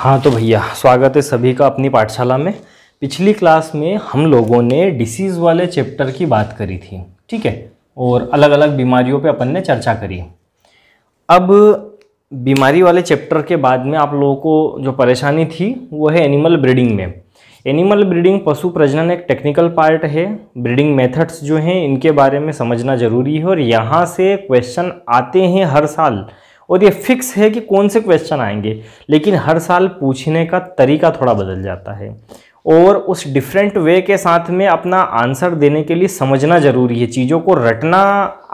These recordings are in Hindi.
हाँ तो भैया स्वागत है सभी का अपनी पाठशाला में पिछली क्लास में हम लोगों ने डिसीज़ वाले चैप्टर की बात करी थी ठीक है और अलग अलग बीमारियों पे अपन ने चर्चा करी अब बीमारी वाले चैप्टर के बाद में आप लोगों को जो परेशानी थी वो है एनिमल ब्रीडिंग में एनिमल ब्रीडिंग पशु प्रजनन एक टेक्निकल पार्ट है ब्रीडिंग मेथड्स जो हैं इनके बारे में समझना ज़रूरी है और यहाँ से क्वेश्चन आते हैं हर साल और ये फिक्स है कि कौन से क्वेश्चन आएंगे लेकिन हर साल पूछने का तरीका थोड़ा बदल जाता है और उस डिफरेंट वे के साथ में अपना आंसर देने के लिए समझना ज़रूरी है चीज़ों को रटना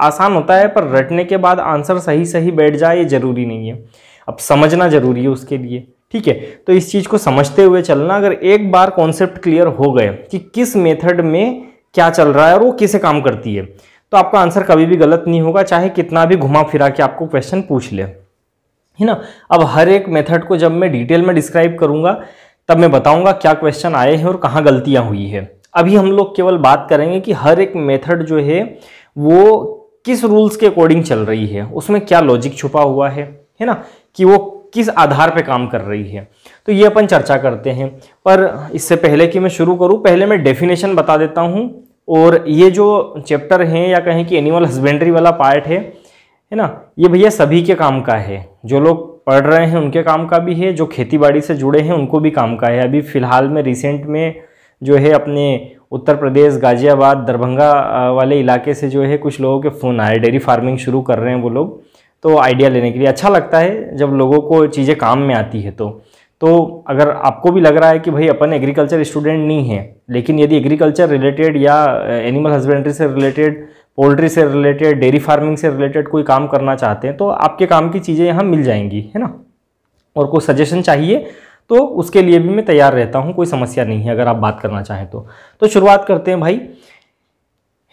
आसान होता है पर रटने के बाद आंसर सही सही बैठ जाए ये ज़रूरी नहीं है अब समझना ज़रूरी है उसके लिए ठीक है तो इस चीज़ को समझते हुए चलना अगर एक बार कॉन्सेप्ट क्लियर हो गए कि किस मेथड में क्या चल रहा है और वो किसे काम करती है तो आपका आंसर कभी भी गलत नहीं होगा चाहे कितना भी घुमा फिरा के आपको क्वेश्चन पूछ ले है ना अब हर एक मेथड को जब मैं डिटेल में डिस्क्राइब करूंगा तब मैं बताऊंगा क्या क्वेश्चन आए हैं और कहाँ गलतियाँ हुई है अभी हम लोग केवल बात करेंगे कि हर एक मेथड जो है वो किस रूल्स के अकॉर्डिंग चल रही है उसमें क्या लॉजिक छुपा हुआ है है ना कि वो किस आधार पे काम कर रही है तो ये अपन चर्चा करते हैं पर इससे पहले कि मैं शुरू करूँ पहले मैं डेफिनेशन बता देता हूँ और ये जो चैप्टर हैं या कहें कि एनिमल हस्बेंड्री वाला पार्ट है है ना ये भैया सभी के काम का है जो लोग पढ़ रहे हैं उनके काम का भी है जो खेती से जुड़े हैं उनको भी काम का है अभी फ़िलहाल में रिसेंट में जो है अपने उत्तर प्रदेश गाज़ियाबाद दरभंगा वाले इलाके से जो है कुछ लोगों के फ़ोन आए डेयरी फार्मिंग शुरू कर रहे हैं वो लोग तो आइडिया लेने के लिए अच्छा लगता है जब लोगों को चीज़ें काम में आती है तो तो अगर आपको भी लग रहा है कि भाई अपन एग्रीकल्चर स्टूडेंट नहीं है लेकिन यदि एग्रीकल्चर रिलेटेड या एनिमल हस्बेंड्री से रिलेटेड पोल्ट्री से रिलेटेड डेयरी फार्मिंग से रिलेटेड कोई काम करना चाहते हैं तो आपके काम की चीज़ें यहाँ मिल जाएंगी है ना और कोई सजेशन चाहिए तो उसके लिए भी मैं तैयार रहता हूँ कोई समस्या नहीं है अगर आप बात करना चाहें तो तो शुरुआत करते हैं भाई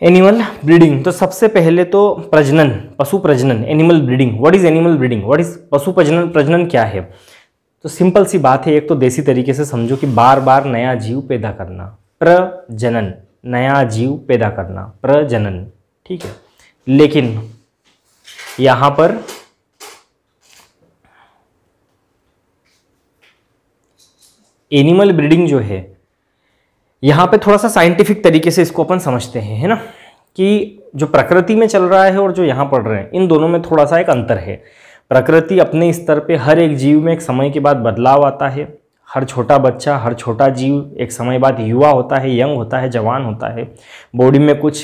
एनिमल ब्रीडिंग तो सबसे पहले तो प्रजनन पशु प्रजनन animal breeding what is animal breeding what is पशु प्रजनन प्रजनन क्या है तो सिंपल सी बात है एक तो देसी तरीके से समझो कि बार बार नया जीव पैदा करना प्रजनन नया जीव पैदा करना प्रजनन ठीक है लेकिन यहां पर एनिमल ब्रीडिंग जो है यहां पे थोड़ा सा साइंटिफिक तरीके से इसको अपन समझते हैं है ना कि जो प्रकृति में चल रहा है और जो यहां पढ़ रहे हैं इन दोनों में थोड़ा सा एक अंतर है प्रकृति अपने स्तर पे हर एक जीव में एक समय के बाद बदलाव आता है हर छोटा बच्चा हर छोटा जीव एक समय बाद युवा होता है यंग होता है जवान होता है बॉडी में कुछ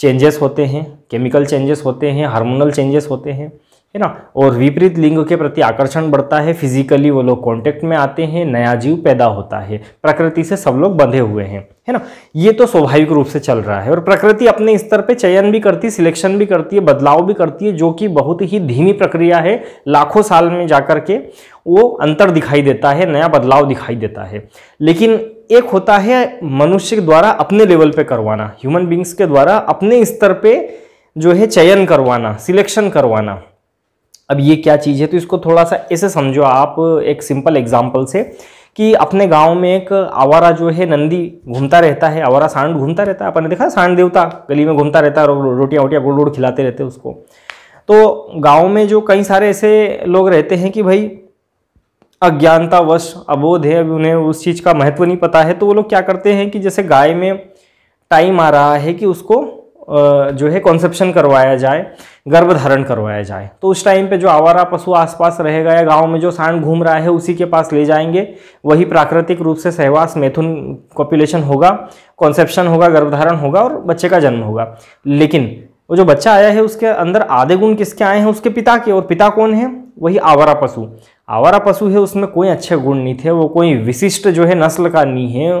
चेंजेस होते हैं केमिकल चेंजेस होते हैं हार्मोनल चेंजेस होते हैं है ना और विपरीत लिंग के प्रति आकर्षण बढ़ता है फिजिकली वो लोग कांटेक्ट में आते हैं नया जीव पैदा होता है प्रकृति से सब लोग बंधे हुए हैं है ना ये तो स्वाभाविक रूप से चल रहा है और प्रकृति अपने स्तर पे चयन भी करती है सिलेक्शन भी करती है बदलाव भी करती है जो कि बहुत ही धीमी प्रक्रिया है लाखों साल में जाकर के वो अंतर दिखाई देता है नया बदलाव दिखाई देता है लेकिन एक होता है मनुष्य के द्वारा अपने लेवल पे करवाना ह्यूमन बींग्स के द्वारा अपने स्तर पे जो है चयन करवाना सिलेक्शन करवाना अब ये क्या चीज़ है तो इसको थोड़ा सा ऐसे समझो आप एक सिंपल एग्जाम्पल से कि अपने गांव में एक आवारा जो है नंदी घूमता रहता है आवारा सांड घूमता रहता है अपने देखा सांड देवता गली में घूमता रहता है रोटियाँ वोटियाँ गोड़ गोड़ खिलाते रहते हैं उसको तो गाँव में जो कई सारे ऐसे लोग रहते हैं कि भाई अज्ञानतावश अबोध है अभी उन्हें उस चीज़ का महत्व नहीं पता है तो वो लोग क्या करते हैं कि जैसे गाय में टाइम आ रहा है कि उसको जो है कॉन्सेप्शन करवाया जाए गर्भधारण करवाया जाए तो उस टाइम पे जो आवारा पशु आसपास रहेगा या गांव में जो सांड घूम रहा है उसी के पास ले जाएंगे वही प्राकृतिक रूप से सहवास मैथुन पॉपुलेशन होगा कॉन्सेप्शन होगा गर्भधारण होगा और बच्चे का जन्म होगा लेकिन वो जो बच्चा आया है उसके अंदर आधे गुण किसके आए हैं उसके पिता के और पिता कौन है वही आवारा पशु आवारा पशु है उसमें कोई अच्छे गुण नहीं थे वो कोई विशिष्ट जो है नस्ल का नहीं है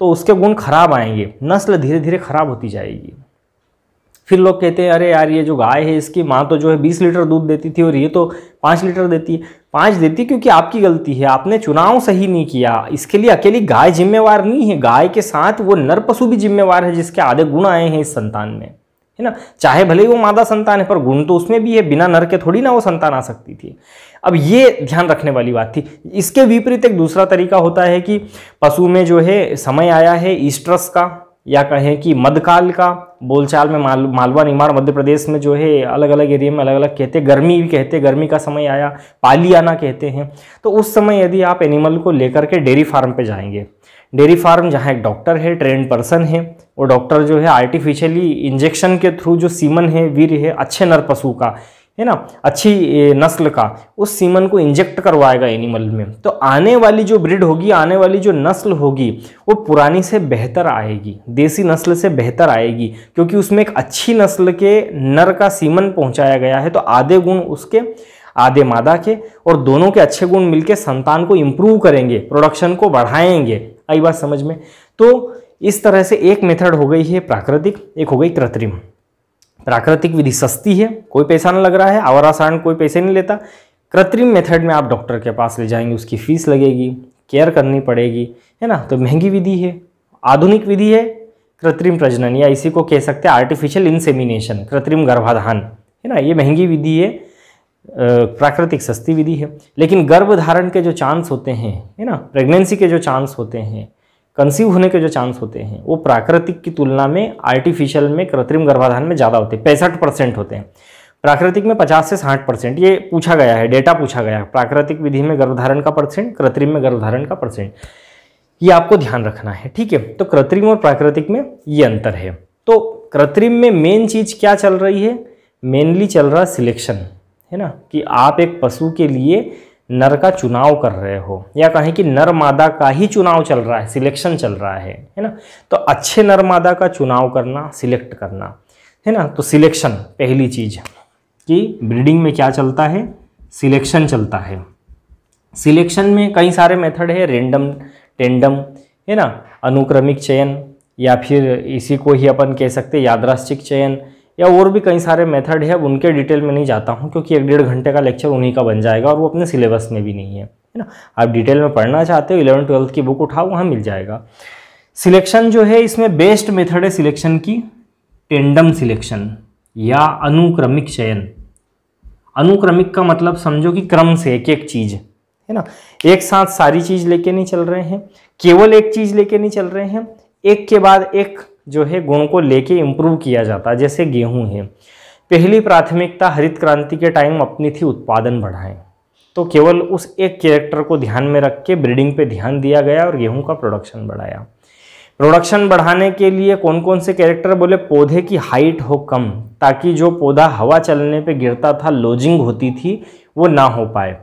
तो उसके गुण खराब आएंगे नस्ल धीरे धीरे खराब होती जाएगी फिर लोग कहते हैं अरे यार ये जो गाय है इसकी माँ तो जो है बीस लीटर दूध देती थी और ये तो पाँच लीटर देती है पाँच देती क्योंकि आपकी गलती है आपने चुनाव सही नहीं किया इसके लिए अकेली गाय जिम्मेवार नहीं है गाय के साथ वो नर पशु भी जिम्मेवार है जिसके आधे गुण आए हैं इस संतान में है ना चाहे भले ही वो मादा संतान है पर गुण तो उसमें भी है बिना नर के थोड़ी ना वो संतान आ सकती थी अब ये ध्यान रखने वाली बात थी इसके विपरीत एक दूसरा तरीका होता है कि पशु में जो है समय आया है ईस्ट्रस का या कहें कि मध्यकाल का बोलचाल में माल मालवा निर्माण मध्य प्रदेश में जो है अलग अलग एरिया में अलग अलग कहते गर्मी भी कहते गर्मी का समय आया पाली आना कहते हैं तो उस समय यदि आप एनिमल को लेकर के डेयरी फार्म पे जाएंगे डेयरी फार्म जहाँ एक डॉक्टर है ट्रेंड पर्सन है वो डॉक्टर जो है आर्टिफिशियली इंजेक्शन के थ्रू जो सीमन है वीर है अच्छे नर पशु का है ना अच्छी नस्ल का उस सीमन को इंजेक्ट करवाएगा एनिमल में तो आने वाली जो ब्रिड होगी आने वाली जो नस्ल होगी वो पुरानी से बेहतर आएगी देसी नस्ल से बेहतर आएगी क्योंकि उसमें एक अच्छी नस्ल के नर का सीमन पहुंचाया गया है तो आधे गुण उसके आधे मादा के और दोनों के अच्छे गुण मिलकर संतान को इम्प्रूव करेंगे प्रोडक्शन को बढ़ाएंगे आई बात समझ में तो इस तरह से एक मेथड हो गई है प्राकृतिक एक हो गई कृत्रिम प्राकृतिक विधि सस्ती है कोई पैसा ना लग रहा है आवर आसारण कोई पैसे नहीं लेता कृत्रिम मेथड में आप डॉक्टर के पास ले जाएंगे उसकी फीस लगेगी केयर करनी पड़ेगी है ना तो महंगी विधि है आधुनिक विधि है कृत्रिम प्रजनन या इसी को कह सकते हैं आर्टिफिशियल इंसेमिनेशन कृत्रिम गर्भाधान है ना ये महंगी विधि है प्राकृतिक सस्ती विधि है लेकिन गर्भधारण के जो चांस होते हैं है ना प्रेगनेंसी के जो चांस होते हैं कंसीव होने के जो चांस होते हैं वो प्राकृतिक की तुलना में आर्टिफिशियल में कृत्रिम गर्भाधान में ज़्यादा होते हैं पैंसठ परसेंट होते हैं प्राकृतिक में 50 से 60 परसेंट ये पूछा गया है डेटा पूछा गया है प्राकृतिक विधि में गर्भधारण का परसेंट कृत्रिम में गर्भधारण का परसेंट ये आपको ध्यान रखना है ठीक है तो कृत्रिम और प्राकृतिक में ये अंतर है तो कृत्रिम में मेन चीज़ क्या चल रही है मेनली चल रहा सिलेक्शन है ना कि आप एक पशु के लिए नर का चुनाव कर रहे हो या कहें कि नर मादा का ही चुनाव चल रहा है सिलेक्शन चल रहा है है ना तो अच्छे नर मादा का चुनाव करना सिलेक्ट करना है ना तो सिलेक्शन पहली चीज़ कि ब्रीडिंग में क्या चलता है सिलेक्शन चलता है सिलेक्शन में कई सारे मेथड है रेंडम टेंडम है ना अनुक्रमिक चयन या फिर इसी को ही अपन कह सकते यादराश्चिक चयन या और भी कई सारे मेथड है उनके डिटेल में नहीं जाता हूँ क्योंकि एक डेढ़ घंटे का लेक्चर उन्हीं का बन जाएगा और वो अपने सिलेबस में भी नहीं है है ना आप डिटेल में पढ़ना चाहते हो इलेवन ट्वेल्थ की बुक उठाओ वहाँ मिल जाएगा सिलेक्शन जो है इसमें बेस्ट मेथड है सिलेक्शन की टेंडम सिलेक्शन या अनुक्रमिक चयन अनुक्रमिक का मतलब समझो कि क्रम से एक एक चीज़ है ना एक साथ सारी चीज़ लेके नहीं चल रहे हैं केवल एक चीज़ लेके नहीं चल रहे हैं एक के बाद एक जो है गुण को लेके इम्प्रूव किया जाता है जैसे गेहूँ है पहली प्राथमिकता हरित क्रांति के टाइम अपनी थी उत्पादन बढ़ाएं तो केवल उस एक कैरेक्टर को ध्यान में रख के ब्रीडिंग पे ध्यान दिया गया और गेहूं का प्रोडक्शन बढ़ाया प्रोडक्शन बढ़ाने के लिए कौन कौन से कैरेक्टर बोले पौधे की हाइट हो कम ताकि जो पौधा हवा चलने पर गिरता था लोजिंग होती थी वो ना हो पाए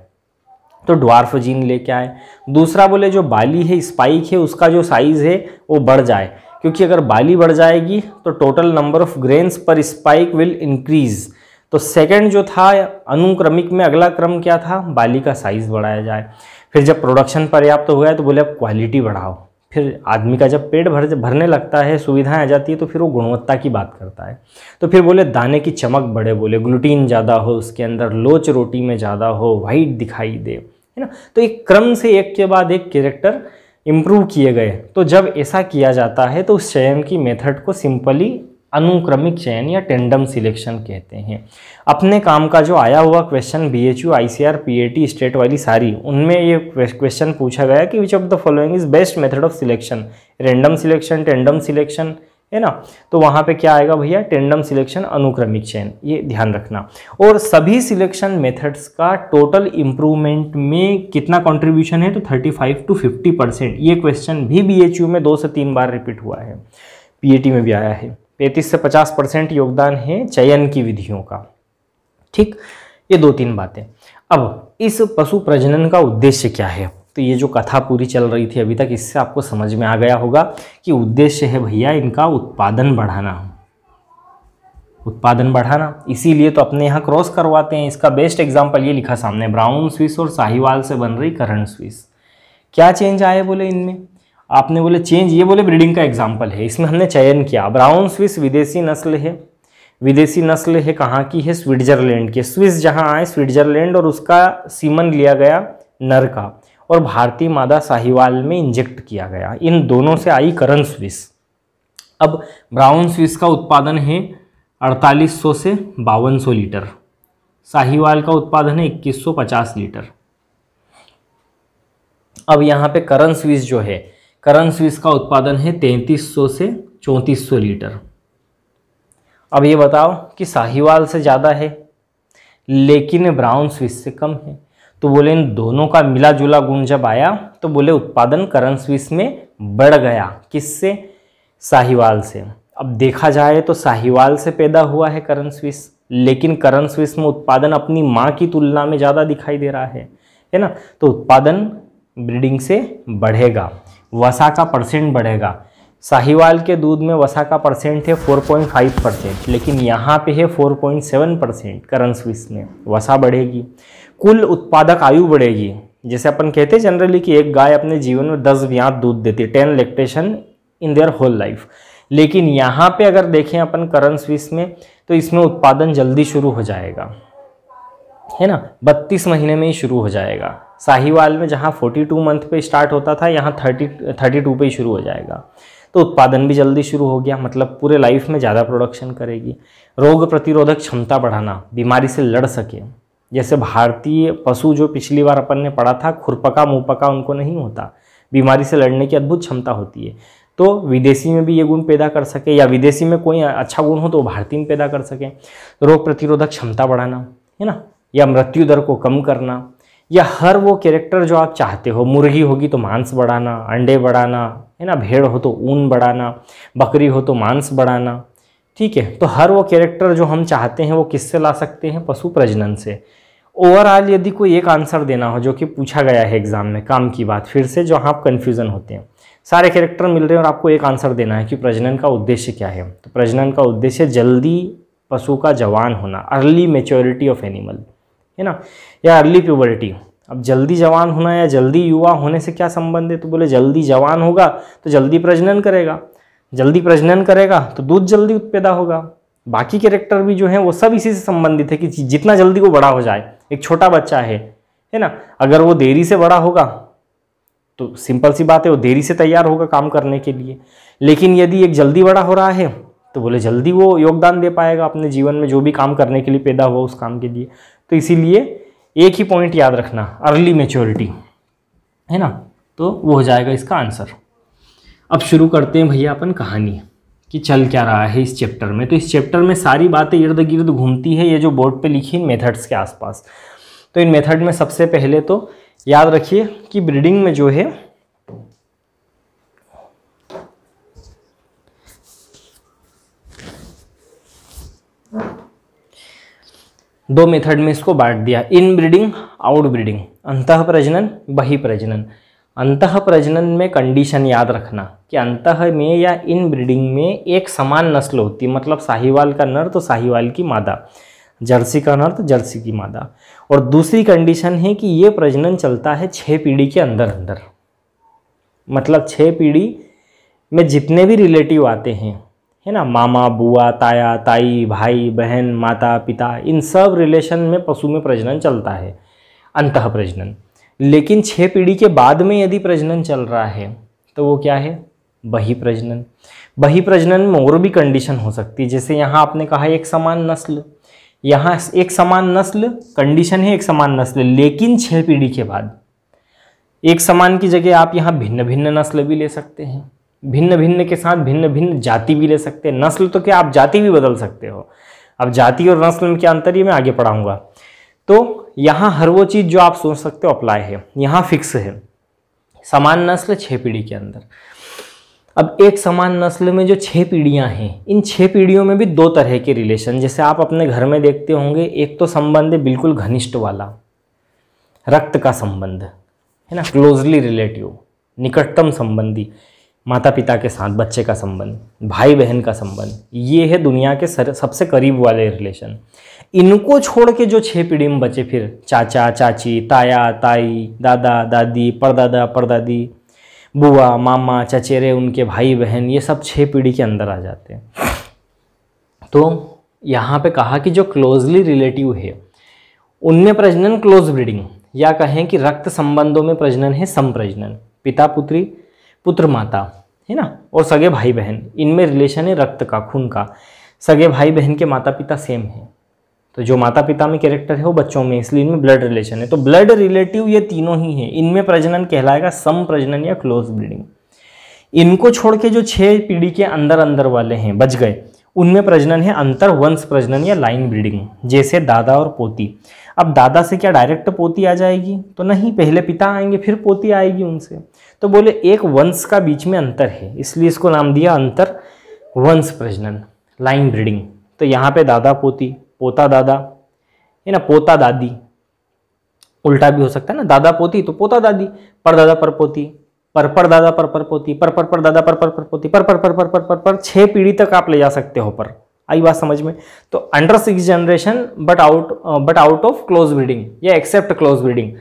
तो ड्वार्फ जीन लेके आए दूसरा बोले जो बाली है स्पाइक है उसका जो साइज़ है वो बढ़ जाए क्योंकि अगर बाली बढ़ जाएगी तो टोटल नंबर ऑफ ग्रेन्स पर स्पाइक विल इंक्रीज तो सेकंड जो था अनुक्रमिक में अगला क्रम क्या था बाली का साइज बढ़ाया जाए फिर जब प्रोडक्शन पर्याप्त तो हो गया तो बोले अब क्वालिटी बढ़ाओ फिर आदमी का जब पेट भर भरने लगता है सुविधाएं आ जाती है तो फिर वो गुणवत्ता की बात करता है तो फिर बोले दाने की चमक बढ़े बोले ग्लूटीन ज़्यादा हो उसके अंदर लोच रोटी में ज़्यादा हो वाइट दिखाई दे है ना तो एक क्रम से एक के बाद एक कैरेक्टर इम्प्रूव किए गए तो जब ऐसा किया जाता है तो उस चयन की मेथड को सिंपली अनुक्रमिक चयन या टेंडम सिलेक्शन कहते हैं अपने काम का जो आया हुआ question B H U I C A R P A T वाली सारी उनमें ये क्वेश्चन पूछा गया कि which of the following is best method of selection random selection tandem selection है ना तो वहां पे क्या आएगा भैया टेंडम सिलेक्शन अनुक्रमिक चयन ये ध्यान रखना और सभी सिलेक्शन मेथड्स का टोटल इंप्रूवमेंट में कितना कंट्रीब्यूशन है तो 35 टू 50 परसेंट ये क्वेश्चन भी बीएचयू में दो से तीन बार रिपीट हुआ है पीएटी में भी आया है पैंतीस से पचास परसेंट योगदान है चयन की विधियों का ठीक ये दो तीन बातें अब इस पशु प्रजनन का उद्देश्य क्या है तो ये जो कथा पूरी चल रही थी अभी तक इससे आपको समझ में आ गया होगा कि उद्देश्य है भैया इनका उत्पादन बढ़ाना उत्पादन बढ़ाना इसीलिए तो अपने यहाँ क्रॉस करवाते हैं इसका बेस्ट एग्जाम्पल ये लिखा सामने ब्राउन स्विस और साहिवाल से बन रही करण स्विस क्या चेंज आए बोले इनमें आपने बोले चेंज ये बोले ब्रीडिंग का एग्जाम्पल है इसमें हमने चयन किया ब्राउन स्विस विदेशी नस्ल है विदेशी नस्ल है कहाँ की है स्विट्जरलैंड की स्विस जहाँ आए स्विट्जरलैंड और उसका सीमन लिया गया नर का और भारतीय मादा साहिवाल में इंजेक्ट किया गया इन दोनों से आई करण स्विस अब ब्राउन स्विस का उत्पादन है 4800 से बावन लीटर साहिवाल का उत्पादन है 2150 लीटर अब यहाँ पे करण स्विस जो है करण स्विस का उत्पादन है 3300 से 3400 लीटर अब ये बताओ कि साहिवाल से ज़्यादा है लेकिन ब्राउन स्विस से कम है तो बोले इन दोनों का मिला जुला गुण जब आया तो बोले उत्पादन करण स्विस में बढ़ गया किससे साहिवाल से अब देखा जाए तो साहिवाल से पैदा हुआ है करण स्विस लेकिन करण स्विस में उत्पादन अपनी माँ की तुलना में ज़्यादा दिखाई दे रहा है है ना तो उत्पादन ब्रीडिंग से बढ़ेगा वसा का परसेंट बढ़ेगा साहिवाल के दूध में वसा का परसेंट है 4.5 परसेंट लेकिन यहाँ पे है 4.7 परसेंट करण स्विस में वसा बढ़ेगी कुल उत्पादक आयु बढ़ेगी जैसे अपन कहते हैं जनरली कि एक गाय अपने जीवन में दस ब्यात दूध देती है ten lactation in their whole life लेकिन यहाँ पे अगर देखें अपन करण स्विस में तो इसमें उत्पादन जल्दी शुरू हो जाएगा है ना बत्तीस महीने में ही शुरू हो जाएगा साहिवाल में जहाँ टू मंथ पे स्टार्ट होता था यहाँ थर्टी टू पे ही शुरू हो जाएगा तो उत्पादन भी जल्दी शुरू हो गया मतलब पूरे लाइफ में ज़्यादा प्रोडक्शन करेगी रोग प्रतिरोधक क्षमता बढ़ाना बीमारी से लड़ सके जैसे भारतीय पशु जो पिछली बार अपन ने पढ़ा था खुरपका मुँहपका उनको नहीं होता बीमारी से लड़ने की अद्भुत क्षमता होती है तो विदेशी में भी ये गुण पैदा कर सके या विदेशी में कोई अच्छा गुण हो तो भारतीय में पैदा कर सकें रोग प्रतिरोधक क्षमता बढ़ाना है ना या मृत्यु दर को कम करना या हर वो कैरेक्टर जो आप चाहते हो मुर्गी होगी तो मांस बढ़ाना अंडे बढ़ाना है ना भेड़ हो तो ऊन बढ़ाना बकरी हो तो मांस बढ़ाना ठीक है तो हर वो कैरेक्टर जो हम चाहते हैं वो किससे ला सकते हैं पशु प्रजनन से ओवरऑल यदि कोई एक आंसर देना हो जो कि पूछा गया है एग्ज़ाम में काम की बात फिर से जो आप कन्फ्यूज़न होते हैं सारे कैरेक्टर मिल रहे हैं और आपको एक आंसर देना है कि प्रजनन का उद्देश्य क्या है तो प्रजनन का उद्देश्य जल्दी पशु का जवान होना अर्ली मेच्योरिटी ऑफ एनिमल है ना या अर्ली प्यूबर्टी अब जल्दी जवान होना या जल्दी युवा होने से क्या संबंध है तो बोले जल्दी जवान होगा तो जल्दी प्रजनन करेगा जल्दी प्रजनन करेगा तो दूध जल्दी पैदा होगा बाकी कैरेक्टर भी जो है वो सब इसी से संबंधित है कि जितना जल्दी वो बड़ा हो जाए एक छोटा बच्चा है है ना अगर वो देरी से बड़ा होगा तो सिंपल सी बात है वो देरी से तैयार होगा काम करने के लिए लेकिन यदि एक जल्दी बड़ा हो रहा है तो बोले जल्दी वो योगदान दे पाएगा अपने जीवन में जो भी काम करने के लिए पैदा हुआ उस काम के लिए तो इसीलिए एक ही पॉइंट याद रखना अर्ली मेच्योरिटी है ना तो वो हो जाएगा इसका आंसर अब शुरू करते हैं भैया अपन कहानी कि चल क्या रहा है इस चैप्टर में तो इस चैप्टर में सारी बातें इर्द गिर्द घूमती है ये जो बोर्ड पे लिखी इन मेथड्स के आसपास तो इन मेथड में सबसे पहले तो याद रखिए कि ब्रीडिंग में जो है दो मेथड में इसको बांट दिया इन ब्रीडिंग आउट ब्रीडिंग अंत प्रजनन बही प्रजनन अंत प्रजनन में कंडीशन याद रखना कि अंतः में या इन ब्रीडिंग में एक समान नस्ल होती है मतलब साहिवाल का नर तो साहिवाल की मादा जर्सी का नर तो जर्सी की मादा और दूसरी कंडीशन है कि ये प्रजनन चलता है छः पीढ़ी के अंदर अंदर मतलब छः पीढ़ी में जितने भी रिलेटिव आते हैं है ना मामा बुआ ताया ताई भाई बहन माता पिता इन सब रिलेशन में पशु में प्रजनन चलता है अंत प्रजनन लेकिन छः पीढ़ी के बाद में यदि प्रजनन चल रहा है तो वो क्या है बही प्रजनन बही प्रजनन में और भी कंडीशन हो सकती है जैसे यहाँ आपने कहा एक समान नस्ल यहाँ एक समान नस्ल कंडीशन है एक समान नस्ल लेकिन छः पीढ़ी के बाद एक समान की जगह आप यहाँ भिन्न भिन्न नस्ल भी ले सकते हैं भिन्न भिन्न के साथ भिन्न भिन्न जाति भी ले सकते हैं नस्ल तो क्या आप जाति भी बदल सकते हो अब जाति और नस्ल में क्या अंतर ये मैं आगे पढ़ाऊंगा तो यहाँ हर वो चीज़ जो आप सोच सकते हो अप्लाई है यहाँ फिक्स है समान नस्ल छः पीढ़ी के अंदर अब एक समान नस्ल में जो छः पीढ़ियाँ हैं इन छः पीढ़ियों में भी दो तरह के रिलेशन जैसे आप अपने घर में देखते होंगे एक तो संबंध है बिल्कुल घनिष्ठ वाला रक्त का संबंध है ना क्लोजली रिलेटिव निकटतम संबंधी माता पिता के साथ बच्चे का संबंध भाई बहन का संबंध ये है दुनिया के सर, सबसे करीब वाले रिलेशन इनको छोड़ के जो छः पीढ़ी में बचे फिर चाचा चाची ताया ताई दादा दादी परदादा परदादी बुआ मामा चचेरे उनके भाई बहन ये सब छः पीढ़ी के अंदर आ जाते हैं तो यहाँ पे कहा कि जो क्लोजली रिलेटिव है उनमें प्रजनन क्लोज ब्रीडिंग या कहें कि रक्त संबंधों में प्रजनन है संप्रजनन पिता पुत्री पुत्र माता है ना और सगे भाई बहन इनमें रिलेशन है रक्त का खून का सगे भाई बहन के माता पिता सेम है तो जो माता पिता में कैरेक्टर है वो बच्चों में इसलिए इनमें ब्लड रिलेशन है तो ब्लड रिलेटिव ये तीनों ही हैं इनमें प्रजनन कहलाएगा सम प्रजनन या क्लोज ब्रीडिंग इनको छोड़ के जो छः पीढ़ी के अंदर अंदर वाले हैं बच गए उनमें प्रजनन है अंतर वंश प्रजनन या लाइन ब्रीडिंग जैसे दादा और पोती अब दादा से क्या डायरेक्ट पोती आ जाएगी तो नहीं पहले पिता आएंगे फिर पोती आएगी उनसे तो बोले एक वंश का बीच में अंतर है इसलिए इसको नाम दिया अंतर वंश प्रजनन लाइन ब्रीडिंग तो यहाँ पे दादा पोती पोता दादा है ना पोता दादी उल्टा भी हो सकता है ना दादा पोती तो पोता दादी पर दादा पर पोती पर पर दादा पर पर पोती पर पर पर दादा पर पर पर पोती पर पर पर पर पर पर पर छः पीढ़ी तक आप ले जा सकते हो पर आई बात समझ में तो under six generation but out but out of close breeding या एक्सेप्ट क्लोज ब्रीडिंग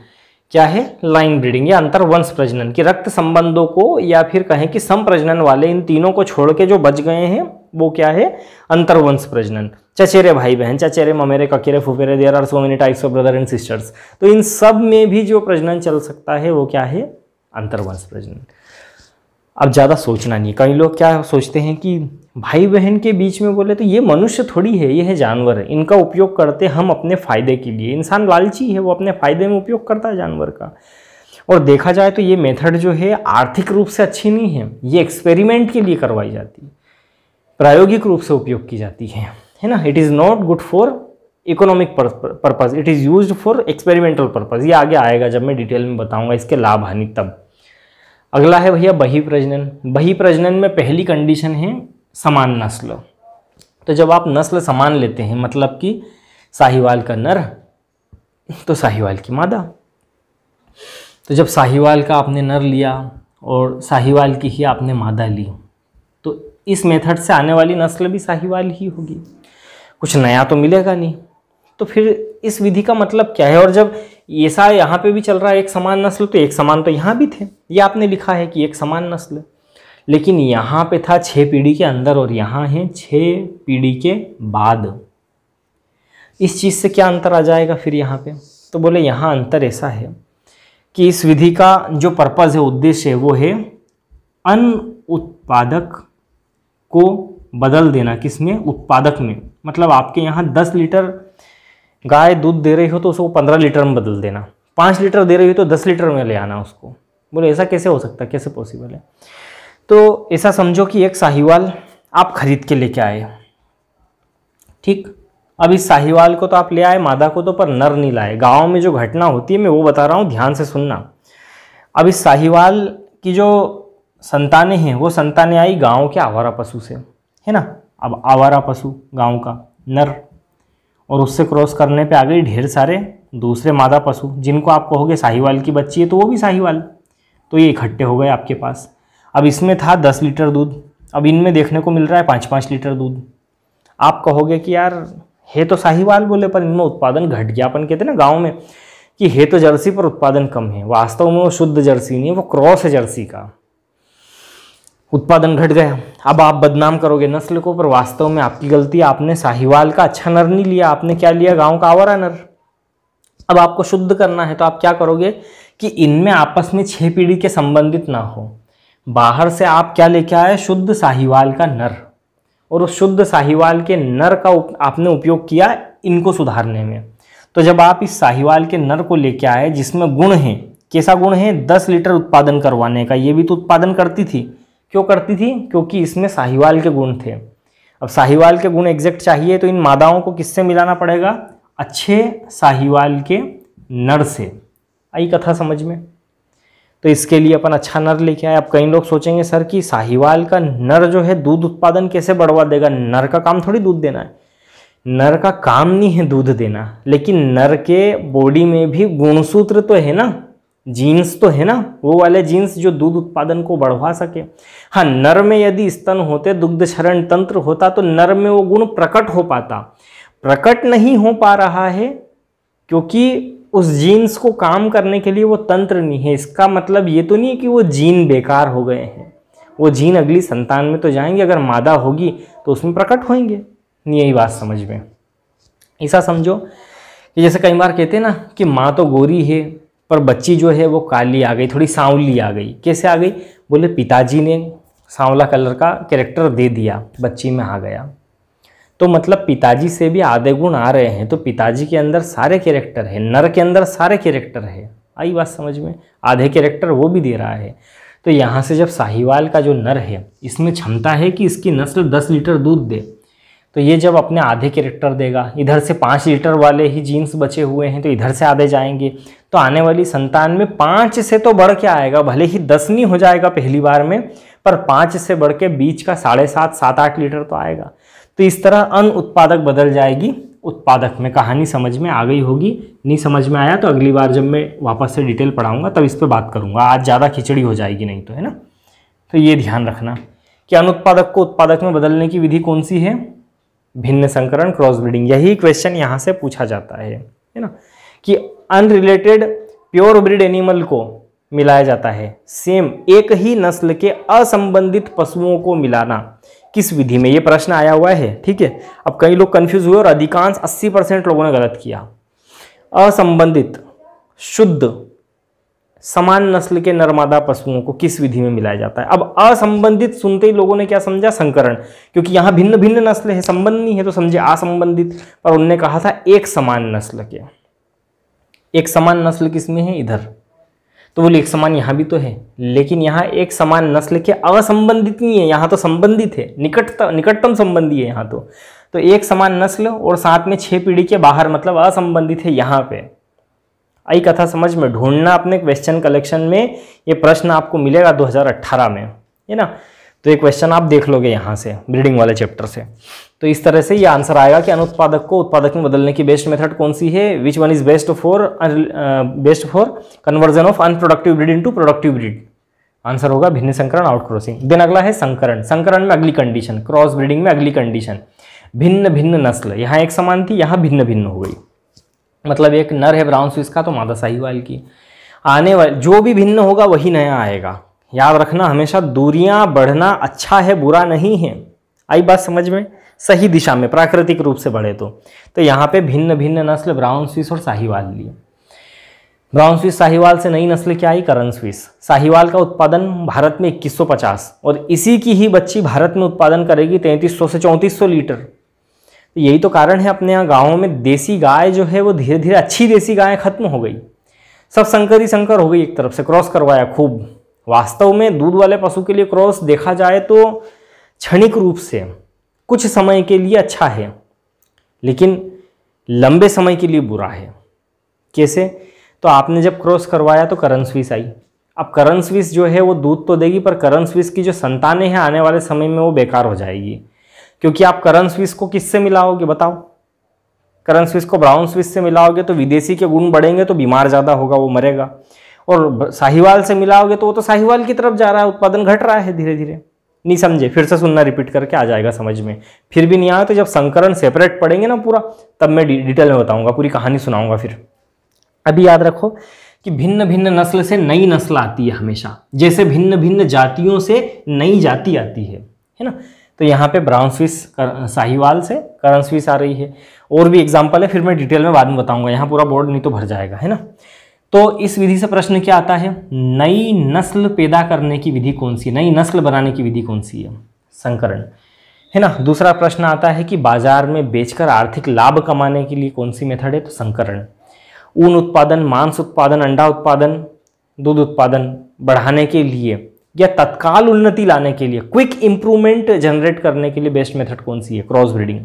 क्या है लाइन ब्रीडिंग या अंतर वंश प्रजनन की रक्त संबंधों को या फिर कहें कि सम प्रजनन वाले इन तीनों को छोड़ के जो बच गए हैं वो क्या है वंश प्रजनन चचेरे भाई बहन चचेरे ममेरे ककेरे फुफेरे there are so many types of brother and sisters तो इन सब में भी जो प्रजनन चल सकता है वो क्या है अंतर्वंश प्रजनन अब ज़्यादा सोचना नहीं कई लोग क्या सोचते हैं कि भाई बहन के बीच में बोले तो ये मनुष्य थोड़ी है ये है जानवर है इनका उपयोग करते हम अपने फ़ायदे के लिए इंसान लालची है वो अपने फ़ायदे में उपयोग करता है जानवर का और देखा जाए तो ये मेथड जो है आर्थिक रूप से अच्छी नहीं है ये एक्सपेरिमेंट के लिए करवाई जाती है प्रायोगिक रूप से उपयोग की जाती है है ना it is not good for economic purpose it is use for experimental purpose ये आगे आएगा जब मैं डिटेल में बताऊंगा इसके लाभ हानि तब अगला है भैया बही प्रजनन बही प्रजनन में पहली कंडीशन है समान नस्ल तो जब आप नस्ल समान लेते हैं मतलब कि साहिवाल का नर तो साहिवाल की मादा तो जब साहिवाल का आपने नर लिया और साहिवाल की ही आपने मादा ली तो इस मेथड से आने वाली नस्ल भी साहिवाल ही होगी कुछ नया तो मिलेगा नहीं तो फिर इस विधि का मतलब क्या है और जब ऐसा यहाँ पे भी चल रहा है एक समान नस्ल तो एक समान तो यहाँ भी थे ये आपने लिखा है कि एक समान नस्ल लेकिन यहाँ पे था छः पीढ़ी के अंदर और यहाँ है छः पीढ़ी के बाद इस चीज़ से क्या अंतर आ जाएगा फिर यहाँ पे तो बोले यहाँ अंतर ऐसा है कि इस विधि का जो पर्पज़ है उद्देश्य है वो है अन उत्पादक को बदल देना किस में उत्पादक में मतलब आपके यहाँ दस लीटर गाय दूध दे रही हो तो उसको पंद्रह लीटर में बदल देना पाँच लीटर दे रही हो तो दस लीटर में ले आना उसको बोले ऐसा कैसे हो सकता है कैसे पॉसिबल है तो ऐसा समझो कि एक साहिवाल आप खरीद के लेके आए ठीक अब इस साहिवाल को तो आप ले आए मादा को तो पर नर नहीं लाए गाँव में जो घटना होती है मैं वो बता रहा हूँ ध्यान से सुनना अब इस साहिवाल की जो संतानें हैं वो संतानें आई गांव के आवारा पशु से है ना अब आवारा पशु गांव का नर और उससे क्रॉस करने पे आ गई ढेर सारे दूसरे मादा पशु जिनको आप कहोगे साहिवाल की बच्ची है तो वो भी साहिवाल तो ये इकट्ठे हो गए आपके पास अब इसमें था दस लीटर दूध अब इनमें देखने को मिल रहा है पाँच पाँच लीटर दूध आप कहोगे कि यार है तो साहिवाल बोले पर इनमें उत्पादन घट गया अपन कहते ना गाँव में कि है तो जर्सी पर उत्पादन कम है वास्तव में वो शुद्ध जर्सी नहीं है वो क्रॉस है जर्सी का उत्पादन घट गया अब आप बदनाम करोगे नस्ल को पर वास्तव में आपकी गलती आपने साहिवाल का अच्छा नर नहीं लिया आपने क्या लिया गांव का आवारा नर अब आपको शुद्ध करना है तो आप क्या करोगे कि इनमें आपस में छह पीढ़ी के संबंधित ना हो बाहर से आप क्या लेके आए शुद्ध साहिवाल का नर और उस शुद्ध साहिवाल के नर का उप, आपने उपयोग किया इनको सुधारने में तो जब आप इस साहिवाल के नर को लेके आए जिसमें गुण है कैसा गुण है दस लीटर उत्पादन करवाने का ये भी तो उत्पादन करती थी क्यों करती थी क्योंकि इसमें साहिवाल के गुण थे अब साहिवाल के गुण एग्जैक्ट चाहिए तो इन मादाओं को किससे मिलाना पड़ेगा अच्छे साहिवाल के नर से आई कथा समझ में तो इसके लिए अपन अच्छा नर लेके आए अब कई लोग सोचेंगे सर कि साहिवाल का नर जो है दूध उत्पादन कैसे बढ़वा देगा नर का काम थोड़ी दूध देना है नर का काम नहीं है दूध देना लेकिन नर के बॉडी में भी गुणसूत्र तो है ना जीन्स तो है ना वो वाले जीन्स जो दूध उत्पादन को बढ़वा सके हाँ नर में यदि स्तन होते दुग्ध शरण तंत्र होता तो नर में वो गुण प्रकट हो पाता प्रकट नहीं हो पा रहा है क्योंकि उस जीन्स को काम करने के लिए वो तंत्र नहीं है इसका मतलब ये तो नहीं कि वो जीन बेकार हो गए हैं वो जीन अगली संतान में तो जाएंगे अगर मादा होगी तो उसमें प्रकट होंगे यही बात समझ में ऐसा समझो कि जैसे कई बार कहते हैं ना कि माँ तो गोरी है पर बच्ची जो है वो काली आ गई थोड़ी सांवली आ गई कैसे आ गई बोले पिताजी ने सांवला कलर का कैरेक्टर दे दिया बच्ची में आ गया तो मतलब पिताजी से भी आधे गुण आ रहे हैं तो पिताजी के अंदर सारे कैरेक्टर है नर के अंदर सारे कैरेक्टर है आई बात समझ में आधे कैरेक्टर वो भी दे रहा है तो यहाँ से जब साहिवाल का जो नर है इसमें क्षमता है कि इसकी नस्ल दस लीटर दूध दे तो ये जब अपने आधे कैरेक्टर देगा इधर से पाँच लीटर वाले ही जीन्स बचे हुए हैं तो इधर से आधे जाएंगे तो आने वाली संतान में पांच से तो बढ़ के आएगा भले ही दसवीं हो जाएगा पहली बार में पर पांच से बढ़ के बीच का साढ़े सात सात आठ लीटर तो आएगा तो इस तरह अन उत्पादक बदल जाएगी उत्पादक में कहानी समझ में आ गई होगी नहीं समझ में आया तो अगली बार जब मैं वापस से डिटेल पढ़ाऊंगा तब इस पर बात करूंगा आज ज़्यादा खिचड़ी हो जाएगी नहीं तो है ना तो ये ध्यान रखना कि अनुत्पादक को उत्पादक में बदलने की विधि कौन सी है भिन्न संकरण क्रॉस ब्रीडिंग यही क्वेश्चन यहाँ से पूछा जाता है है ना कि अनरिलेटेड प्योर ब्रिड एनिमल को मिलाया जाता है सेम एक ही नस्ल के असंबंधित पशुओं को मिलाना किस विधि में ये प्रश्न आया हुआ है ठीक है अब कई लोग कंफ्यूज हुए और अधिकांश 80 परसेंट लोगों ने गलत किया असंबंधित शुद्ध समान नस्ल के नर्मादा पशुओं को किस विधि में मिलाया जाता है अब असंबंधित सुनते ही लोगों ने क्या समझा संकरण क्योंकि यहां भिन्न भिन्न नस्ल है संबंध नहीं है तो समझे असंबंधित पर उनने कहा था एक समान नस्ल के एक समान नस्ल किस में है इधर तो बोले एक समान यहाँ भी तो है लेकिन यहाँ एक समान नस्ल के असंबंधित नहीं है यहाँ तो संबंधित है निकटता निकटतम संबंधी है यहाँ तो तो एक समान नस्ल और साथ में छः पीढ़ी के बाहर मतलब असंबंधित है यहाँ पे आई कथा समझ में ढूंढना अपने क्वेश्चन कलेक्शन में ये प्रश्न आपको मिलेगा 2018 में है ना तो ये क्वेश्चन आप देख लोगे यहाँ से ब्रीडिंग वाले चैप्टर से तो इस तरह से ये आंसर आएगा कि अनुत्पादक को उत्पादक में बदलने की बेस्ट मेथड कौन सी है which one is best for best for conversion of unproductive breed into productive breed answer होगा भिन्न संकरण आउटक्रॉसिंग देन अगला है संकरण संकरण में अगली कंडीशन क्रॉस ब्रीडिंग में अगली कंडीशन भिन्न भिन्न नस्ल यहाँ एक समान थी यहाँ भिन्न भिन्न हो गई मतलब एक नर है ब्राउन स्विस का तो मादा साहिवाल की आने वाले जो भी भिन्न होगा वही नया आएगा याद रखना हमेशा दूरियां बढ़ना अच्छा है बुरा नहीं है आई बात समझ में सही दिशा में प्राकृतिक रूप से बढ़े तो तो यहाँ पे भिन्न भिन्न नस्ल ब्राउन स्विस और साहिवाल लिए ब्राउन स्विस साहिवाल से नई नस्ल क्या आई करण स्विस साहिवाल का उत्पादन भारत में 2150 और इसी की ही बच्ची भारत में उत्पादन करेगी 3300 से 3400 लीटर तो यही तो कारण है अपने यहाँ गाँवों में देसी गाय जो है वो धीरे धीरे अच्छी देसी गायें खत्म हो गई सब संकर ही संकर हो गई एक तरफ से क्रॉस करवाया खूब वास्तव में दूध वाले पशु के लिए क्रॉस देखा जाए तो क्षणिक रूप से कुछ समय के लिए अच्छा है लेकिन लंबे समय के लिए बुरा है कैसे तो आपने जब क्रॉस करवाया तो करण स्विस आई अब करण स्विस जो है वो दूध तो देगी पर करण स्विस की जो संतानें हैं आने वाले समय में वो बेकार हो जाएगी क्योंकि आप करण स्विस को किससे मिलाओगे बताओ करण स्विस को ब्राउन स्विस से मिलाओगे तो विदेशी के गुण बढ़ेंगे तो बीमार ज़्यादा होगा वो मरेगा और साहिवाल से मिलाओगे तो वो तो साहिवाल की तरफ जा रहा है उत्पादन घट रहा है धीरे धीरे नहीं समझे फिर से सुनना रिपीट करके आ जाएगा समझ में फिर भी नहीं आया तो जब संकरण सेपरेट पढ़ेंगे ना पूरा तब मैं डिटेल में बताऊंगा पूरी कहानी सुनाऊंगा फिर अभी याद रखो कि भिन्न भिन्न नस्ल से नई नस्ल आती है हमेशा जैसे भिन्न भिन्न जातियों से नई जाति आती है है ना तो यहाँ पे ब्राउन स्विस साहिवाल से करण स्विस आ रही है और भी एग्जाम्पल है फिर मैं डिटेल में बाद में बताऊंगा यहाँ पूरा बोर्ड नहीं तो भर जाएगा है ना तो इस विधि से प्रश्न क्या आता है नई नस्ल पैदा करने की विधि कौन सी नई नस्ल बनाने की विधि कौन सी है संकरण है ना दूसरा प्रश्न आता है कि बाजार में बेचकर आर्थिक लाभ कमाने के लिए कौन सी मेथड है तो संकरण ऊन उत्पादन मांस उत्पादन अंडा उत्पादन दूध उत्पादन बढ़ाने के लिए या तत्काल उन्नति लाने के लिए क्विक इंप्रूवमेंट जनरेट करने के लिए बेस्ट मेथड कौन सी है क्रॉस ब्रीडिंग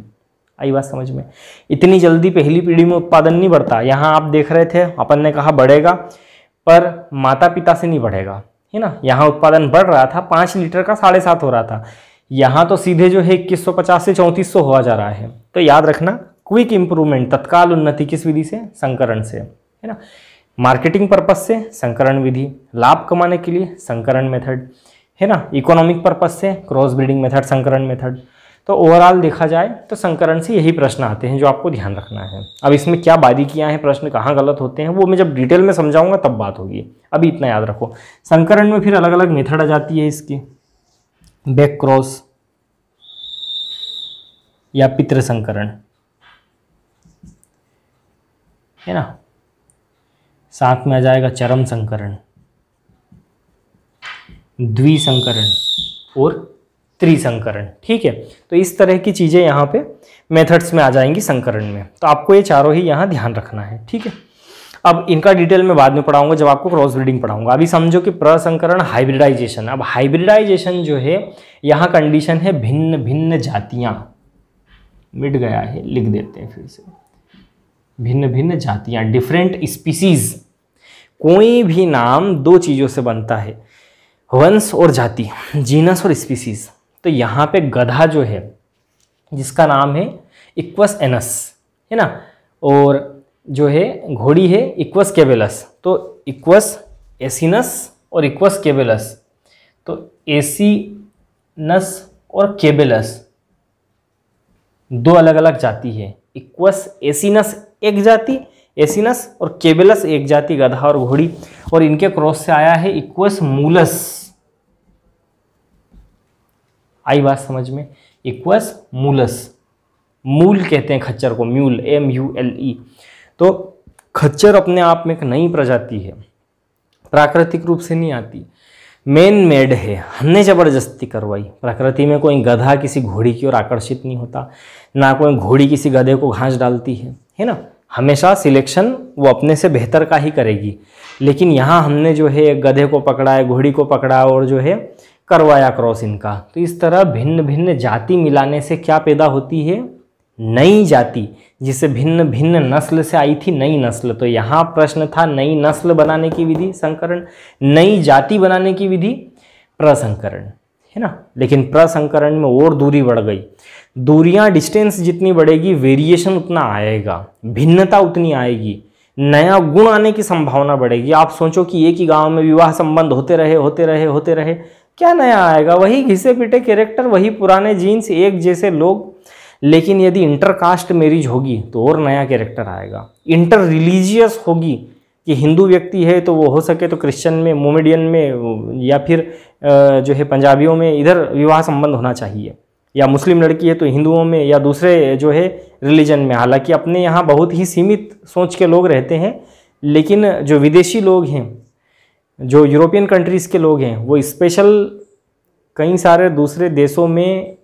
आई बात समझ में इतनी जल्दी पहली पीढ़ी में उत्पादन नहीं बढ़ता यहाँ आप देख रहे थे अपन ने कहा बढ़ेगा पर माता पिता से नहीं बढ़ेगा है ना यहाँ उत्पादन बढ़ रहा था पाँच लीटर का साढ़े सात हो रहा था यहाँ तो सीधे जो है इक्कीस सौ पचास से चौंतीस सौ हुआ जा रहा है तो याद रखना क्विक इम्प्रूवमेंट तत्काल उन्नति किस विधि से संकरण से है ना मार्केटिंग पर्पज से संकरण विधि लाभ कमाने के लिए संकरण मेथड है ना इकोनॉमिक पर्पज से क्रॉस ब्रीडिंग मेथड संकरण मेथड तो ओवरऑल देखा जाए तो संकरण से यही प्रश्न आते हैं जो आपको ध्यान रखना है अब इसमें क्या किया हैं प्रश्न कहाँ गलत होते हैं वो मैं जब डिटेल में समझाऊंगा तब बात होगी अभी इतना याद रखो संकरण में फिर अलग अलग मेथड आ जाती है इसकी बैक क्रॉस या पितृ संकरण है ना साथ में आ जाएगा चरम संकरण द्विसंकरण और त्रिसंकरण ठीक है तो इस तरह की चीज़ें यहाँ पे मेथड्स में आ जाएंगी संकरण में तो आपको ये चारों ही यहाँ ध्यान रखना है ठीक है अब इनका डिटेल में बाद में पढ़ाऊंगा जब आपको क्रॉस ब्रीडिंग पढ़ाऊंगा अभी समझो कि प्रसंकरण हाइब्रिडाइजेशन अब हाइब्रिडाइजेशन जो है यहाँ कंडीशन है भिन्न भिन्न जातियाँ मिट गया है लिख देते हैं फिर से भिन्न भिन्न जातियाँ डिफरेंट स्पीसीज कोई भी नाम दो चीज़ों से बनता है वंश और जाति जीनस और स्पीसीज़ तो यहाँ पे गधा जो है जिसका नाम है इक्वस एनस है ना और जो है घोड़ी है इक्वस केबेलस तो इक्वस एसिनस और इक्वस केबेलस तो एसिनस और केबेलस दो अलग अलग जाति है इक्वस एसिनस एक जाति एसिनस और केबेलस एक जाति गधा और घोड़ी और इनके क्रॉस से आया है इक्वस मूलस आई बात समझ में इक्वस मूलस मूल कहते हैं खच्चर को mule M U L E तो खच्चर अपने आप में एक नई प्रजाति है प्राकृतिक रूप से नहीं आती मेन मेड है हमने जबरदस्ती करवाई प्रकृति में कोई गधा किसी घोड़ी की ओर आकर्षित नहीं होता ना कोई घोड़ी किसी गधे को घास डालती है है ना हमेशा सिलेक्शन वो अपने से बेहतर का ही करेगी लेकिन यहाँ हमने जो है गधे को पकड़ा है घोड़ी को पकड़ा और जो है करवाया क्रॉस इनका तो इस तरह भिन्न भिन्न जाति मिलाने से क्या पैदा होती है नई जाति जिसे भिन्न भिन्न नस्ल से आई थी नई नस्ल तो यहाँ प्रश्न था नई नस्ल बनाने की विधि संकरण नई जाति बनाने की विधि प्रसंकरण है ना लेकिन प्रसंकरण में और दूरी बढ़ गई दूरियाँ डिस्टेंस जितनी बढ़ेगी वेरिएशन उतना आएगा भिन्नता उतनी आएगी नया गुण आने की संभावना बढ़ेगी आप सोचो कि एक ही गांव में विवाह संबंध होते रहे होते रहे होते रहे क्या नया आएगा वही घिसे पिटे कैरेक्टर वही पुराने जीन्स एक जैसे लोग लेकिन यदि इंटरकास्ट मैरिज होगी तो और नया कैरेक्टर आएगा इंटर रिलीजियस होगी कि हिंदू व्यक्ति है तो वो हो सके तो क्रिश्चियन में मोमेडियन में या फिर जो है पंजाबियों में इधर विवाह संबंध होना चाहिए या मुस्लिम लड़की है तो हिंदुओं में या दूसरे जो है रिलीजन में हालांकि अपने यहाँ बहुत ही सीमित सोच के लोग रहते हैं लेकिन जो विदेशी लोग हैं जो यूरोपियन कंट्रीज़ के लोग हैं वो स्पेशल कई सारे दूसरे देशों में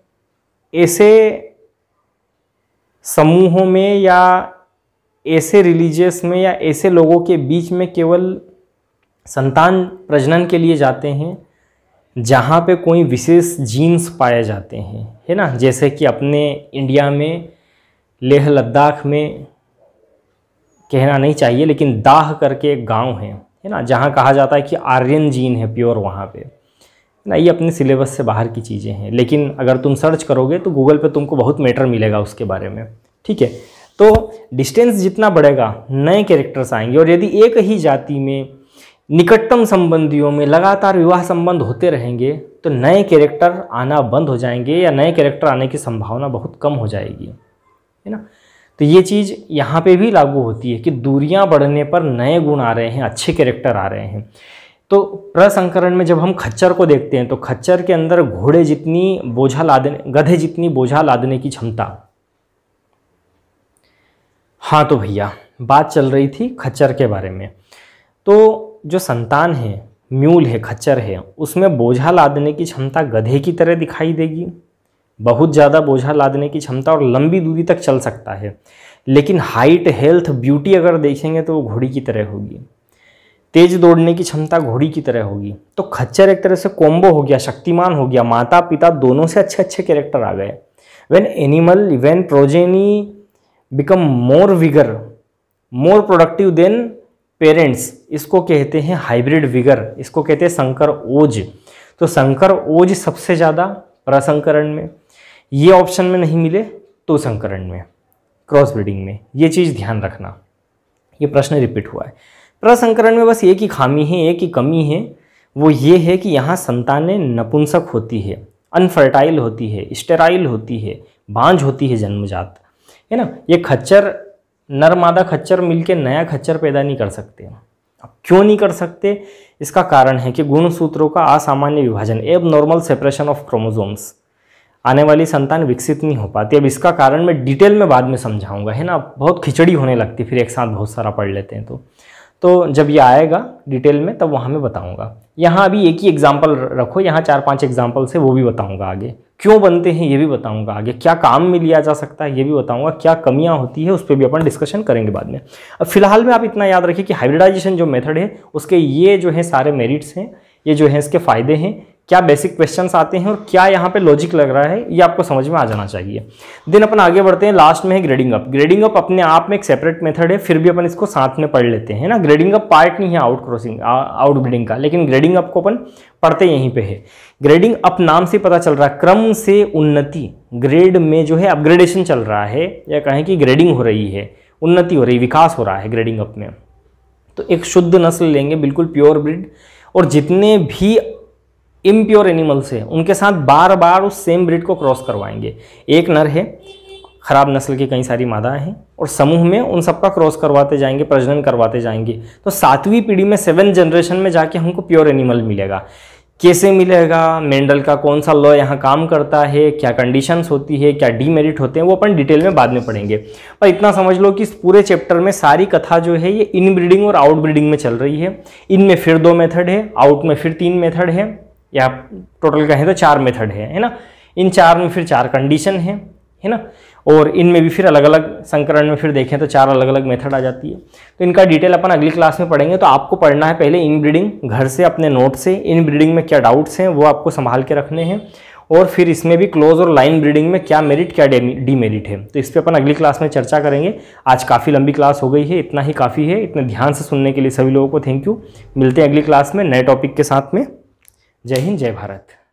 ऐसे समूहों में या ऐसे रिलीजियस में या ऐसे लोगों के बीच में केवल संतान प्रजनन के लिए जाते हैं जहाँ पे कोई विशेष जीन्स पाए जाते हैं है ना जैसे कि अपने इंडिया में लेह लद्दाख में कहना नहीं चाहिए लेकिन दाह करके एक गाँव है है ना जहाँ कहा जाता है कि आर्यन जीन है प्योर वहाँ पे ना ये अपने सिलेबस से बाहर की चीज़ें हैं लेकिन अगर तुम सर्च करोगे तो गूगल पे तुमको बहुत मैटर मिलेगा उसके बारे में ठीक है तो डिस्टेंस जितना बढ़ेगा नए कैरेक्टर्स आएंगे और यदि एक ही जाति में निकटतम संबंधियों में लगातार विवाह संबंध होते रहेंगे तो नए कैरेक्टर आना बंद हो जाएंगे या नए कैरेक्टर आने की संभावना बहुत कम हो जाएगी है ना तो ये चीज़ यहाँ पे भी लागू होती है कि दूरियाँ बढ़ने पर नए गुण आ रहे हैं अच्छे कैरेक्टर आ रहे हैं तो प्रसंकरण में जब हम खच्चर को देखते हैं तो खच्चर के अंदर घोड़े जितनी बोझा लादने गधे जितनी बोझा लादने की क्षमता हाँ तो भैया बात चल रही थी खच्चर के बारे में तो जो संतान है म्यूल है खच्चर है उसमें बोझा लादने की क्षमता गधे की तरह दिखाई देगी बहुत ज़्यादा बोझा लादने की क्षमता और लंबी दूरी तक चल सकता है लेकिन हाइट हेल्थ ब्यूटी अगर देखेंगे तो वो घोड़ी की तरह होगी तेज दौड़ने की क्षमता घोड़ी की तरह होगी तो खच्चर एक तरह से कॉम्बो हो गया शक्तिमान हो गया माता पिता दोनों से अच्छे अच्छे कैरेक्टर आ गए when animal when progeny become more vigour more productive than parents इसको कहते हैं हाइब्रिड विगर इसको कहते हैं संकर ओज तो संकर ओज सबसे ज़्यादा प्रसंकरण में ये ऑप्शन में नहीं मिले तो संकरण में क्रॉस ब्रीडिंग में ये चीज़ ध्यान रखना ये प्रश्न रिपीट हुआ है प्रसंकरण में बस एक ही खामी है एक ही कमी है वो ये है कि यहाँ संतानें नपुंसक होती है अनफर्टाइल होती है स्टेराइल होती है बांझ होती है जन्मजात है ना ये खच्चर नर्मादा खच्चर मिलके नया खच्चर पैदा नहीं कर सकते अब क्यों नहीं कर सकते इसका कारण है कि गुणसूत्रों का असामान्य विभाजन एब नॉर्मल सेपरेशन ऑफ क्रोमोजोम्स आने वाली संतान विकसित नहीं हो पाती अब इसका कारण मैं डिटेल में बाद में समझाऊंगा है ना बहुत खिचड़ी होने लगती फिर एक साथ बहुत सारा पढ़ लेते हैं तो तो जब ये आएगा डिटेल में तब वहाँ मैं बताऊँगा यहाँ अभी एक ही एग्जाम्पल रखो यहाँ चार पाँच एग्जाम्पल्स है वो भी बताऊँगा आगे क्यों बनते हैं ये भी बताऊँगा आगे क्या काम में लिया जा सकता है ये भी बताऊँगा क्या कमियाँ होती है उस पर भी अपन डिस्कशन करेंगे बाद में अब फिलहाल में आप इतना याद रखिए कि हाइब्रिडाइजेशन जो मेथड है उसके ये जो है सारे मेरिट्स हैं ये जो है इसके फ़ायदे हैं क्या बेसिक क्वेश्चन आते हैं और क्या यहाँ पे लॉजिक लग रहा है ये आपको समझ में आ जाना चाहिए देन अपन आगे बढ़ते हैं लास्ट में है ग्रेडिंग अप ग्रेडिंग अप अपने आप में एक सेपरेट मेथड है फिर भी अपन इसको साथ में पढ़ लेते हैं ना ग्रेडिंग अप पार्ट नहीं है आउट क्रॉसिंग आउट ग्रेडिंग का लेकिन ग्रेडिंग अप को अपन पढ़ते यहीं पर है ग्रेडिंग अप नाम से पता चल रहा है क्रम से उन्नति ग्रेड में जो है अपग्रेडेशन चल रहा है या कहें कि ग्रेडिंग हो रही है उन्नति हो रही विकास हो रहा है ग्रेडिंग अप में तो एक शुद्ध नस्ल लेंगे बिल्कुल प्योर ब्रिड और जितने भी इम्प्योर एनिमल्स है उनके साथ बार बार उस सेम ब्रिड को क्रॉस करवाएंगे एक नर है खराब नस्ल की कई सारी मादाएं हैं और समूह में उन सबका क्रॉस करवाते जाएंगे प्रजनन करवाते जाएंगे तो सातवीं पीढ़ी में सेवन जनरेशन में जाके हमको प्योर एनिमल मिलेगा कैसे मिलेगा मेंडल का कौन सा लॉ यहाँ काम करता है क्या कंडीशंस होती है क्या डीमेरिट होते हैं वो अपन डिटेल में बाद में पढ़ेंगे पर इतना समझ लो कि इस पूरे चैप्टर में सारी कथा जो है ये इनब्रीडिंग और आउटब्रीडिंग में चल रही है इनमें फिर दो मेथड है आउट में फिर तीन मेथड है या टोटल कहें तो चार मेथड है है ना इन चार में फिर चार कंडीशन है है ना और इनमें भी फिर अलग अलग संकरण में फिर देखें तो चार अलग अलग मेथड आ जाती है तो इनका डिटेल अपन अगली क्लास में पढ़ेंगे तो आपको पढ़ना है पहले इनब्रीडिंग घर से अपने नोट से इनब्रीडिंग में क्या डाउट्स हैं वो आपको संभाल के रखने हैं और फिर इसमें भी क्लोज और लाइन ब्रीडिंग में क्या मेरिट क्या डीमेरिट है तो इस पर अपन अगली क्लास में चर्चा करेंगे आज काफ़ी लंबी क्लास हो गई है इतना ही काफ़ी है इतने ध्यान से सुनने के लिए सभी लोगों को थैंक यू मिलते हैं अगली क्लास में नए टॉपिक के साथ में जय हिंद जय भारत